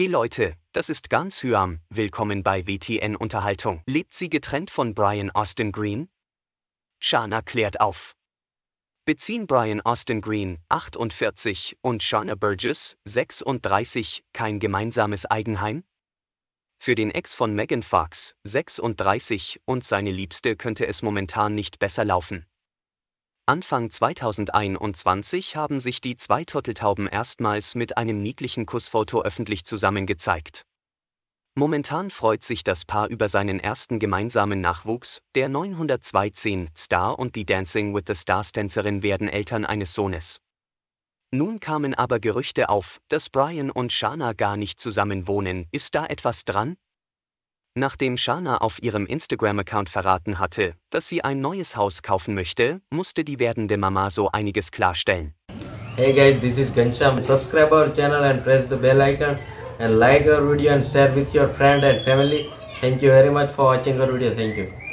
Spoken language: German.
Hey Leute, das ist Gans Hyam, willkommen bei WTN Unterhaltung. Lebt sie getrennt von Brian Austin Green? Shana klärt auf. Beziehen Brian Austin Green, 48, und Shauna Burgess, 36, kein gemeinsames Eigenheim? Für den Ex von Megan Fox, 36, und seine Liebste könnte es momentan nicht besser laufen. Anfang 2021 haben sich die zwei Turteltauben erstmals mit einem niedlichen Kussfoto öffentlich zusammen gezeigt. Momentan freut sich das Paar über seinen ersten gemeinsamen Nachwuchs, der 90210 Star und die Dancing with the Stars-Tänzerin werden Eltern eines Sohnes. Nun kamen aber Gerüchte auf, dass Brian und Shana gar nicht zusammen wohnen. Ist da etwas dran? Nachdem Shana auf ihrem Instagram-Account verraten hatte, dass sie ein neues Haus kaufen möchte, musste die werdende Mama so einiges klarstellen. Hey guys, this is Gansham. Subscribe our channel and press the bell icon and like our video and share with your friend and family. Thank you very much for watching our video. Thank you.